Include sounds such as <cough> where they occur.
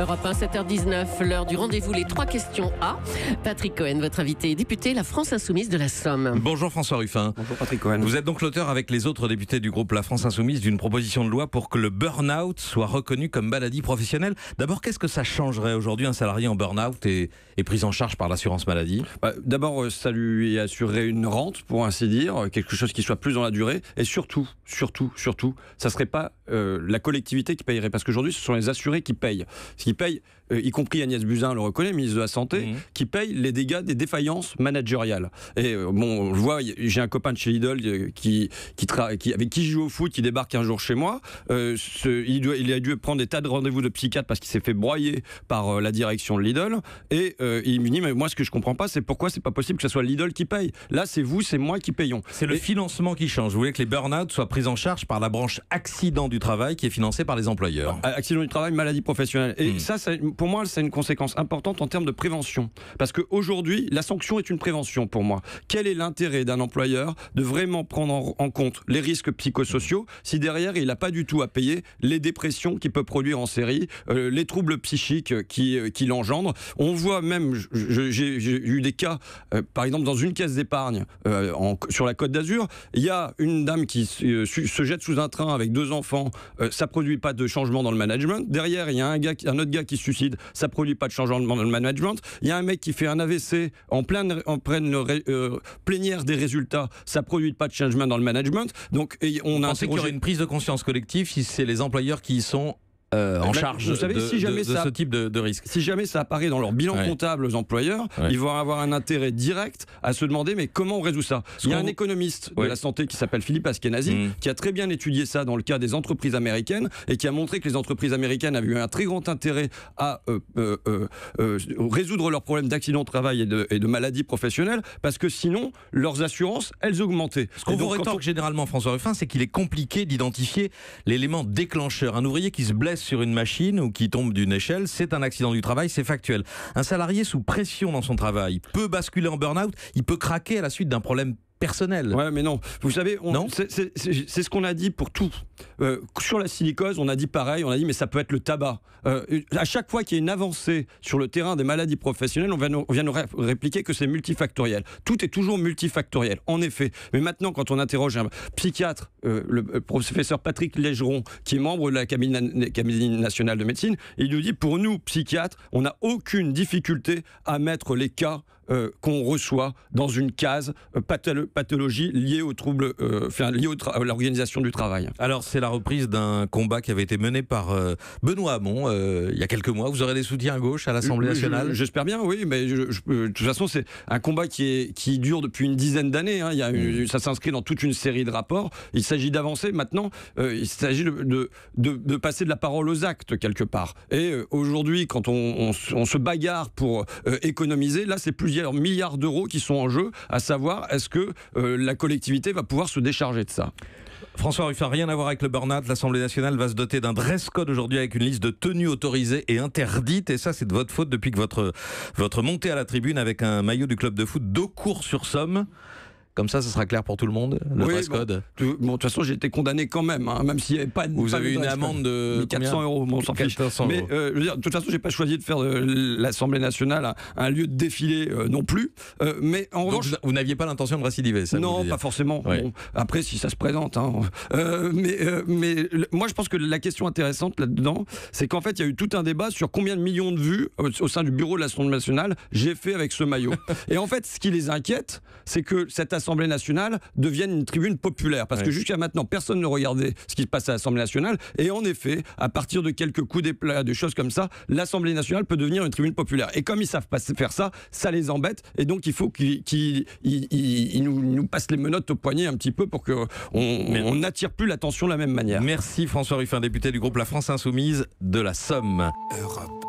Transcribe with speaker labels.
Speaker 1: Europe 1, 7h19, l'heure du rendez-vous, les trois questions à Patrick Cohen, votre invité, député La France Insoumise de la Somme. Bonjour François Ruffin. Bonjour Patrick Cohen. Vous êtes donc l'auteur avec les autres députés du groupe La France Insoumise d'une proposition de loi pour que le burn-out soit reconnu comme maladie professionnelle. D'abord, qu'est-ce que ça changerait aujourd'hui un salarié en burn-out et pris en charge par l'assurance maladie
Speaker 2: bah, D'abord, euh, ça lui assurerait une rente, pour ainsi dire, euh, quelque chose qui soit plus dans la durée. Et surtout, surtout, surtout, ça serait pas euh, la collectivité qui paierait, Parce qu'aujourd'hui, ce sont les assurés qui payent qui paye, euh, y compris Agnès Buzyn le reconnaît, ministre de la Santé, mhm. qui paye les dégâts des défaillances managériales. Et euh, bon, je vois, j'ai un copain de chez Lidl euh, qui, qui, tra qui, avec qui je joue au foot, qui débarque un jour chez moi. il, il, a dû prendre des tas de rendez-vous de psychiatre parce qu'il s'est fait broyer par la direction de Lidl. Et il me dit, mais moi, ce que je comprends pas, c'est pourquoi c'est pas possible que ce soit Lidl qui paye. Là, c'est vous, c'est moi qui payons. C'est le
Speaker 1: financement qui change. Vous voulez que les burn-out soient pris en charge par la branche accident du travail qui est financée par les employeurs.
Speaker 2: Accident du travail, maladie professionnelle. Hmm. ça, ça pour moi, c'est une conséquence importante en termes de prévention. Parce qu'aujourd'hui, la sanction est une prévention pour moi. Quel est l'intérêt d'un employeur de vraiment prendre en compte les risques psychosociaux si derrière, il n'a pas du tout à payer les dépressions qu'il peut produire en série, euh, les troubles psychiques qui, engendre. Euh, qui l'engendrent On voit même, j'ai eu des cas, euh, par exemple, dans une caisse d'épargne sur la Côte d'Azur, il y a une dame qui se jette sous un train avec deux enfants, ça produit pas de changement dans le management. Derrière, il y a un gars, un de gars qui se suicide, ça produit pas de changement dans le management. Il y a un mec qui fait un AVC en pleine, en euh, euh, plénière des résultats, ça produit pas de changement dans le management. Donc, on a qu'il y aurait une prise de conscience collective si c'est les employeurs qui y sont euh, en charge de, ce type de, risque. Si jamais ça apparaît dans leur bilan comptable aux employeurs, ils vont avoir un intérêt direct à se demander mais comment on résout ça Il y a un économiste de la santé qui s'appelle Philippe Askenazi mmh. qui a très bien étudié ça dans le cas des entreprises américaines et qui a montré que les entreprises américaines avaient eu un très grand intérêt à euh, euh, résoudre leurs problèmes d'accident de travail et de, maladies professionnelles parce que sinon leurs assurances elles augmentaient. Ce qu'on vous rétorque
Speaker 1: généralement François Ruffin c'est qu'il est compliqué d'identifier l'élément déclencheur. Un ouvrier qui se blesse sur une machine ou qui tombe d'une échelle, c'est un accident du travail, c'est factuel. Un salarié sous pression dans son travail peut
Speaker 2: basculer en burn-out, il peut craquer à la suite d'un problème personnel. Ouais, mais non. Vous savez, c'est ce qu'on a dit pour tout. Euh, sur la silicose, on a dit pareil, on a dit mais ça peut être le tabac. Euh, à chaque fois qu'il y a une avancée sur le terrain des maladies professionnelles, on, vient nous répliquer que c'est multifactoriel. Tout est toujours multifactoriel, en effet. Mais maintenant, quand on interroge un psychiatre, euh, le professeur Patrick Légeron, qui est membre de la Cabinet, nationale de médecine, il nous dit pour nous, psychiatres, on n'a aucune difficulté à mettre les cas qu'on reçoit dans une case pathologie liée aux troubles, enfin, liée à l'organisation du travail. Alors, c'est la reprise d'un combat qui avait été mené par euh, Benoît Hamon euh, il y a quelques mois. Vous aurez des soutiens à gauche à l'Assemblée euh, nationale J'espère bien, oui, mais de toute façon, c'est un combat qui, est, qui dure depuis une dizaine d'années. Hein. Mm. Ça s'inscrit dans toute une série de rapports. Il s'agit d'avancer. Maintenant, il s'agit de, de, passer de la parole aux actes, quelque part. Et aujourd'hui, quand on, se bagarre pour économiser, là, c'est plusieurs milliards d'euros qui sont en jeu, à savoir, est-ce que la collectivité va pouvoir se décharger de ça
Speaker 1: François Ruffin, rien à voir avec le burn-out. L'Assemblée nationale va se doter d'un dress code aujourd'hui avec une liste de tenues autorisées et interdites. Et ça, c'est de votre faute depuis que votre, votre montée à la tribune avec un maillot
Speaker 2: du club de foot d'Aucourt-sur-Somme comme ça, ça sera clair pour tout le monde, le oui, code. de toute façon, j'ai été condamné quand même, hein, même s'il n'y avait pas Vous avez une amende de. 400 euros, on s'en fiche. Mais euh, je veux dire, de toute façon, j'ai pas choisi de faire de euh, l'Assemblée nationale un lieu de défilé euh, non plus. mais en Donc, revanche. Vous n'aviez pas l'intention de récidiver, ça Non, pas forcément. après, si ça se présente. Hein. mais mais moi, je pense que la question intéressante là-dedans, c'est qu'en fait, il y a eu tout un débat sur combien de millions de vues au sein du bureau de l'Assemblée nationale j'ai fait avec ce maillot. <laughs> Et en fait, ce qui les inquiète, c'est que cette l'Assemblée nationale devienne une tribune populaire. Parce que jusqu'à maintenant, personne ne regardait ce qui se passe à l'Assemblée nationale. Et en effet, à partir de quelques coups plats, de choses comme ça, l'Assemblée nationale peut devenir une tribune populaire. Et comme ils savent pas faire ça, ça les embête. Et donc, il faut qu'ils nous, passent les menottes au poignet un petit peu pour qu'on on n'attire plus l'attention de la même manière.
Speaker 1: Merci François Ruffin, député du groupe La France Insoumise de la Somme. Europe.